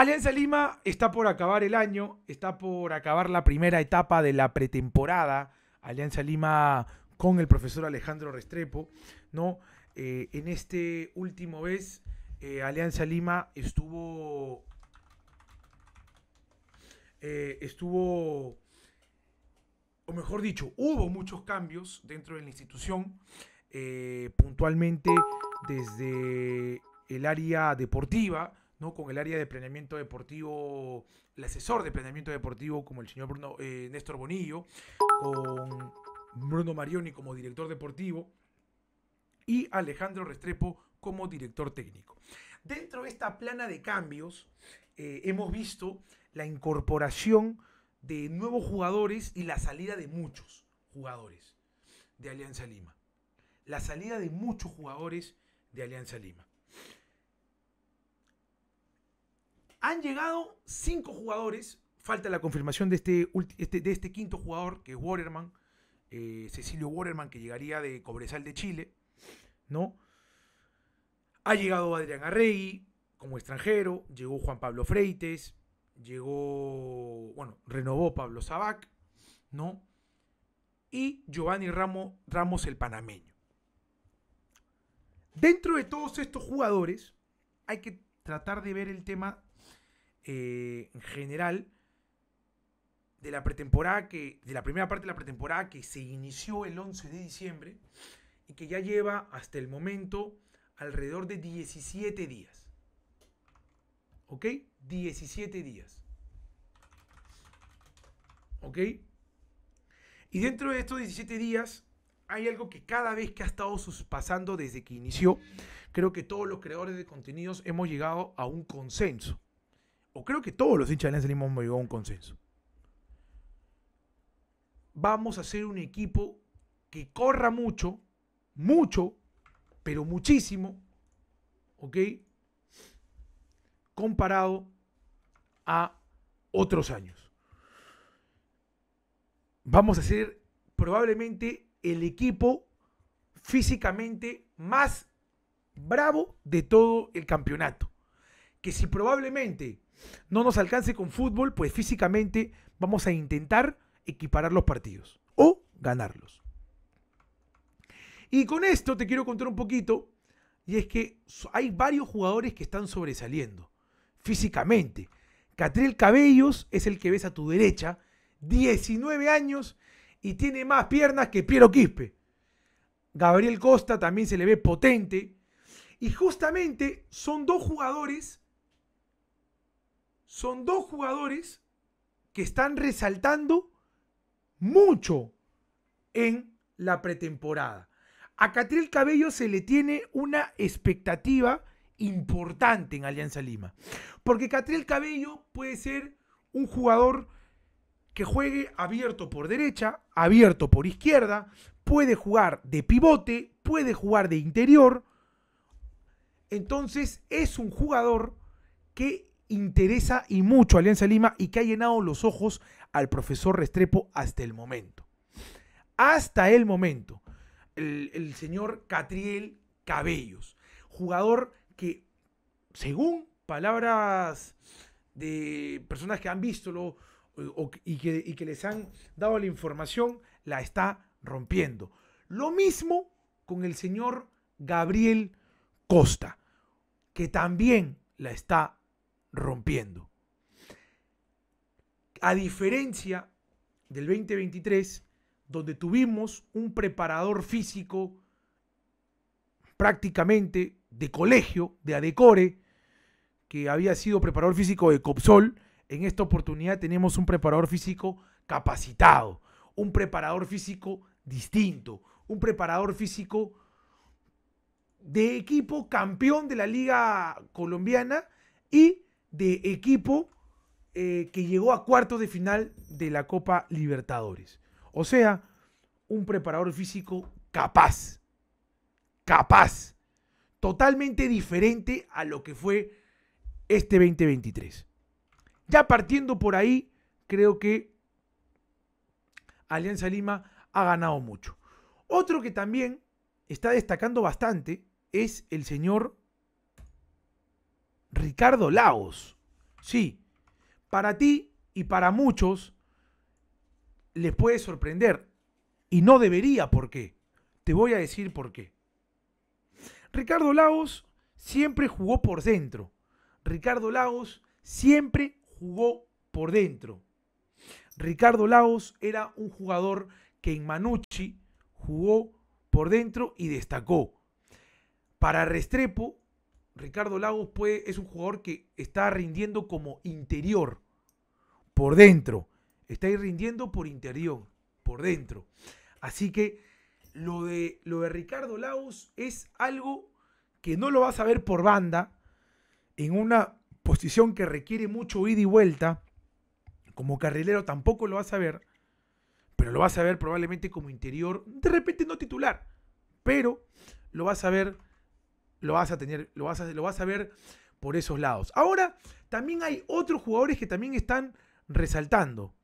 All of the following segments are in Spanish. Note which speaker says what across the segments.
Speaker 1: Alianza Lima está por acabar el año, está por acabar la primera etapa de la pretemporada. Alianza Lima con el profesor Alejandro Restrepo, ¿no? Eh, en este último mes eh, Alianza Lima estuvo. Eh, estuvo. O mejor dicho, hubo muchos cambios dentro de la institución. puntualmente desde el área deportiva ¿no? con el área de planeamiento deportivo, el asesor de planeamiento deportivo como el señor Bruno, eh, Néstor Bonillo, con Bruno Marioni como director deportivo y Alejandro Restrepo como director técnico. Dentro de esta plana de cambios eh, hemos visto la incorporación de nuevos jugadores y la salida de muchos jugadores de Alianza Lima. La salida de muchos jugadores de Alianza Lima. Han llegado cinco jugadores. Falta la confirmación de este, este de este quinto jugador, que es Waterman. Eh, Cecilio Waterman, que llegaría de Cobresal de Chile. ¿No? Ha llegado Adrián Arregui como extranjero. Llegó Juan Pablo Freites. Llegó. Bueno, renovó Pablo Sabac. ¿No? Y Giovanni Ramos, el panameño. Dentro de todos estos jugadores, hay que tratar de ver el tema eh, en general de la pretemporada que de la primera parte de la pretemporada que se inició el 11 de diciembre y que ya lleva hasta el momento alrededor de 17 días. ¿Ok? 17 días. ¿Ok? Y dentro de estos 17 días hay algo que cada vez que ha estado pasando desde que inició, creo que todos los creadores de contenidos hemos llegado a un consenso creo que todos los hinchas de Alianza llegó a un consenso. Vamos a ser un equipo que corra mucho, mucho, pero muchísimo, ¿ok? Comparado a otros años. Vamos a ser probablemente el equipo físicamente más bravo de todo el campeonato. Que si probablemente no nos alcance con fútbol, pues físicamente vamos a intentar equiparar los partidos o ganarlos. Y con esto te quiero contar un poquito, y es que hay varios jugadores que están sobresaliendo físicamente. Catriel Cabellos es el que ves a tu derecha, 19 años y tiene más piernas que Piero Quispe. Gabriel Costa también se le ve potente. Y justamente son dos jugadores son dos jugadores que están resaltando mucho en la pretemporada. A Catriel Cabello se le tiene una expectativa importante en Alianza Lima. Porque Catriel Cabello puede ser un jugador que juegue abierto por derecha, abierto por izquierda, puede jugar de pivote, puede jugar de interior. Entonces es un jugador que interesa y mucho a Alianza Lima y que ha llenado los ojos al profesor Restrepo hasta el momento. Hasta el momento. El, señor Catriel Cabellos, jugador que, según palabras de personas que han visto lo, y, que, y que les han dado la información, la está rompiendo. Lo mismo con el señor Gabriel Costa, que también la está rompiendo. A diferencia del 2023, donde tuvimos un preparador físico prácticamente de colegio, de ADECORE, que había sido preparador físico de COPSOL, en esta oportunidad tenemos un preparador físico capacitado, un preparador físico distinto, un preparador físico de equipo campeón de la Liga Colombiana y de equipo eh, que llegó a cuartos de final de la Copa Libertadores. O sea, un preparador físico capaz, capaz, totalmente diferente a lo que fue este 2023. Ya partiendo por ahí, creo que Alianza Lima ha ganado mucho. Otro que también está destacando bastante es el señor Ricardo Laos. Sí, para ti y para muchos les puede sorprender. Y no debería, ¿por qué? Te voy a decir por qué. Ricardo Laos siempre jugó por dentro. Ricardo Laos siempre jugó por dentro. Ricardo Laos era un jugador que en Manucci jugó por dentro y destacó. Para Restrepo Ricardo Lagos puede, es un jugador que está rindiendo como interior, por dentro. Está rindiendo por interior, por dentro. Así que lo de, lo de Ricardo Lagos es algo que no lo vas a ver por banda, en una posición que requiere mucho ida y vuelta. Como carrilero tampoco lo vas a ver, pero lo vas a ver probablemente como interior, de repente no titular, pero lo vas a ver lo vas a tener, lo vas a, lo vas a ver por esos lados. Ahora, también hay otros jugadores que también están resaltando.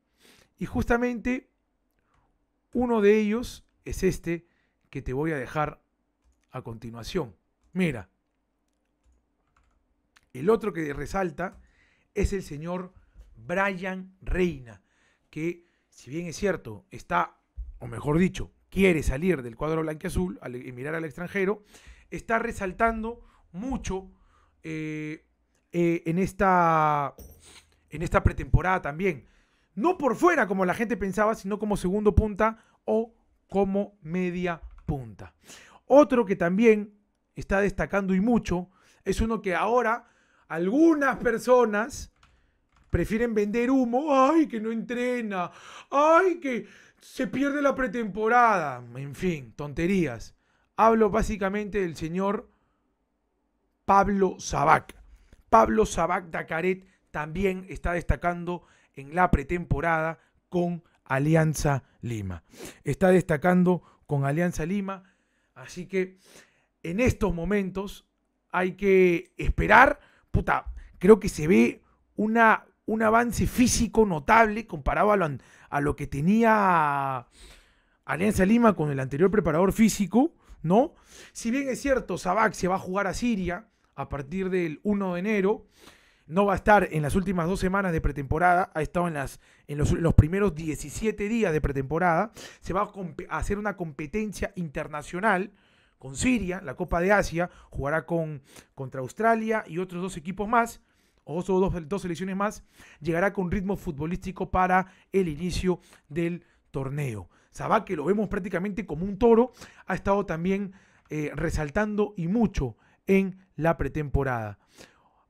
Speaker 1: Y justamente uno de ellos es este que te voy a dejar a continuación. Mira, el otro que resalta es el señor Brian Reina, que si bien es cierto, está, o mejor dicho, quiere salir del cuadro blanqueazul y mirar al extranjero, está resaltando mucho eh, eh, en, esta, en esta pretemporada también. No por fuera como la gente pensaba, sino como segundo punta o como media punta. Otro que también está destacando y mucho es uno que ahora algunas personas prefieren vender humo. ¡Ay, que no entrena! ¡Ay, que se pierde la pretemporada! En fin, tonterías. Hablo básicamente del señor Pablo Sabac. Pablo Sabac Dacaret también está destacando en la pretemporada con Alianza Lima. Está destacando con Alianza Lima. Así que en estos momentos hay que esperar. Puta, creo que se ve un avance físico notable comparado a lo, a lo que tenía Alianza Lima con el anterior preparador físico. ¿no? Si bien es cierto, Sabak se va a jugar a Siria a partir del 1 de enero, no va a estar en las últimas dos semanas de pretemporada, ha estado en, en los, primeros 17 días de pretemporada, se va a, hacer una competencia internacional con Siria, la Copa de Asia, jugará con, contra Australia y otros dos equipos más, o dos selecciones más, llegará con ritmo futbolístico para el inicio del torneo. Sabá, que lo vemos prácticamente como un toro, ha estado también eh, resaltando y mucho en la pretemporada.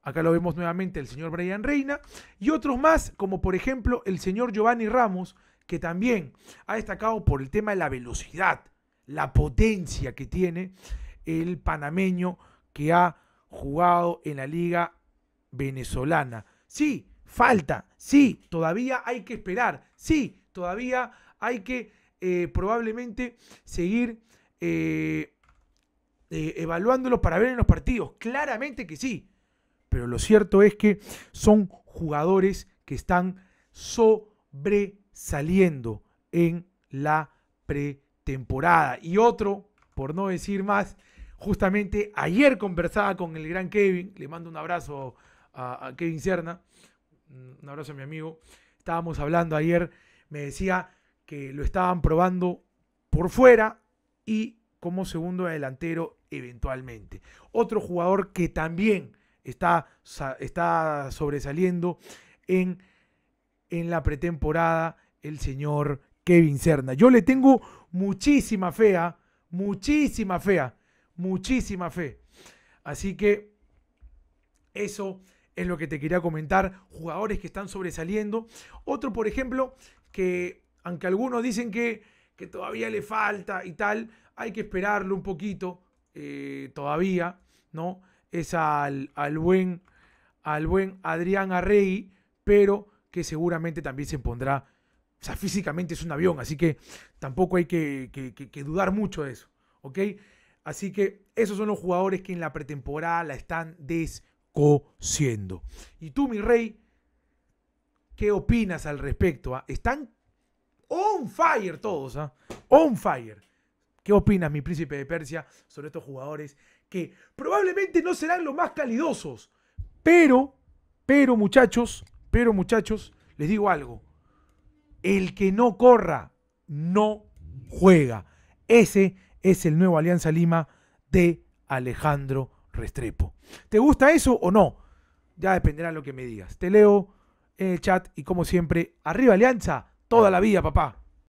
Speaker 1: Acá lo vemos nuevamente el señor Brian Reina y otros más, como por ejemplo el señor Giovanni Ramos, que también ha destacado por el tema de la velocidad, la potencia que tiene el panameño que ha jugado en la liga venezolana. Sí, falta, sí, todavía hay que esperar, sí, todavía hay que eh, probablemente seguir eh, eh, evaluándolos para ver en los partidos. Claramente que sí. Pero lo cierto es que son jugadores que están sobresaliendo en la pretemporada. Y otro, por no decir más, justamente ayer conversaba con el gran Kevin, le mando un abrazo a, Kevin Cerna, un abrazo a mi amigo, estábamos hablando ayer, me decía, que lo estaban probando por fuera y como segundo delantero eventualmente. Otro jugador que también está, está sobresaliendo en, en la pretemporada, el señor Kevin Cerna. Yo le tengo muchísima fe, ¿ah? muchísima fe, ¿ah? muchísima fe. Así que eso es lo que te quería comentar. Jugadores que están sobresaliendo. Otro, por ejemplo, que aunque algunos dicen que, todavía le falta y tal, hay que esperarlo un poquito eh, todavía, ¿no? Es al, buen, al buen Adrián Arregui, pero que seguramente también se pondrá, o sea, físicamente es un avión, así que tampoco hay que, dudar mucho de eso, ¿ok? Así que esos son los jugadores que en la pretemporada la están descociendo. Y tú, mi rey, ¿qué opinas al respecto? Ah? ¿Están on fire todos, ¿ah? On fire. ¿Qué opinas, mi príncipe de Persia, sobre estos jugadores que probablemente no serán los más calidosos? Pero, pero muchachos, pero muchachos, les digo algo. El que no corra, no juega. Ese es el nuevo Alianza Lima de Alejandro Restrepo. ¿Te gusta eso o no? Ya dependerá de lo que me digas. Te leo en el chat y como siempre, arriba Alianza, toda la vida, papá.